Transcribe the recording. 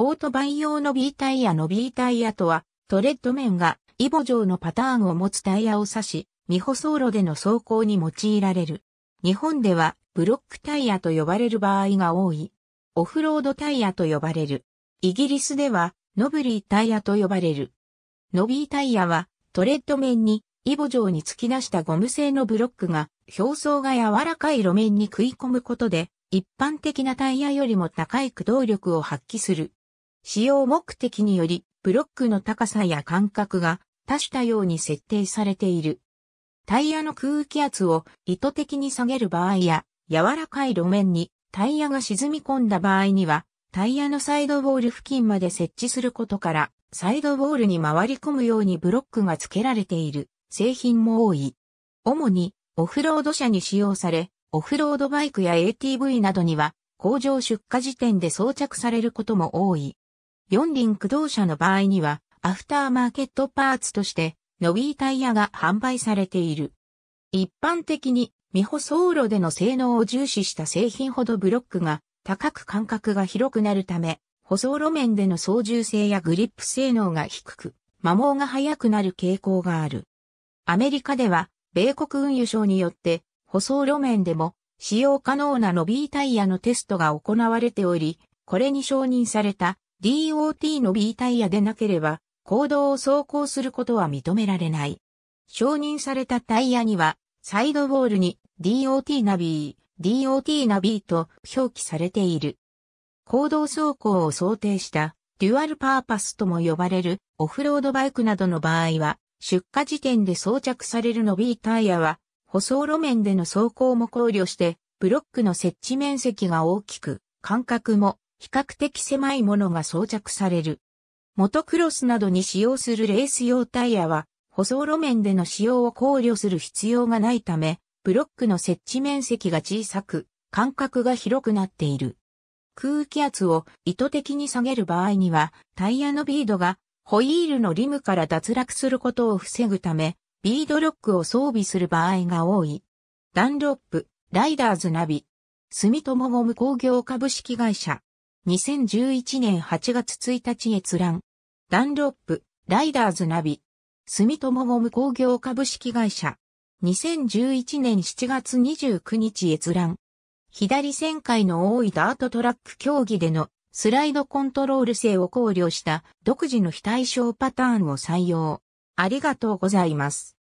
オートバイ用の B タイヤの B タイヤとは、トレッド面がイボ状のパターンを持つタイヤを指し、未舗走路での走行に用いられる。日本ではブロックタイヤと呼ばれる場合が多い。オフロードタイヤと呼ばれる。イギリスではノブリータイヤと呼ばれる。ノビータイヤはトレッド面にイボ状に突き出したゴム製のブロックが表層が柔らかい路面に食い込むことで一般的なタイヤよりも高い駆動力を発揮する。使用目的により、ブロックの高さや間隔が多種多様に設定されている。タイヤの空気圧を意図的に下げる場合や、柔らかい路面にタイヤが沈み込んだ場合には、タイヤのサイドウォール付近まで設置することから、サイドウォールに回り込むようにブロックが付けられている製品も多い。主にオフロード車に使用され、オフロードバイクや ATV などには工場出荷時点で装着されることも多い。四輪駆動車の場合には、アフターマーケットパーツとして、ノビータイヤが販売されている。一般的に、未舗装路での性能を重視した製品ほどブロックが高く間隔が広くなるため、舗装路面での操縦性やグリップ性能が低く、摩耗が速くなる傾向がある。アメリカでは、米国運輸省によって、舗装路面でも使用可能なノビータイヤのテストが行われており、これに承認された DOT の B タイヤでなければ、行動を走行することは認められない。承認されたタイヤには、サイドウォールに DOT ナビー、DOT ナビーと表記されている。行動走行を想定したデュアルパーパスとも呼ばれるオフロードバイクなどの場合は、出荷時点で装着されるの B タイヤは、舗装路面での走行も考慮して、ブロックの設置面積が大きく、間隔も比較的狭いものが装着される。モトクロスなどに使用するレース用タイヤは、舗装路面での使用を考慮する必要がないため、ブロックの設置面積が小さく、間隔が広くなっている。空気圧を意図的に下げる場合には、タイヤのビードがホイールのリムから脱落することを防ぐため、ビードロックを装備する場合が多い。ダンロップ、ライダーズナビ、住友ゴム工業株式会社。2011年8月1日閲覧。ダンロップ、ライダーズナビ。住友ゴム工業株式会社。2011年7月29日閲覧。左旋回の多いダートトラック競技でのスライドコントロール性を考慮した独自の非対称パターンを採用。ありがとうございます。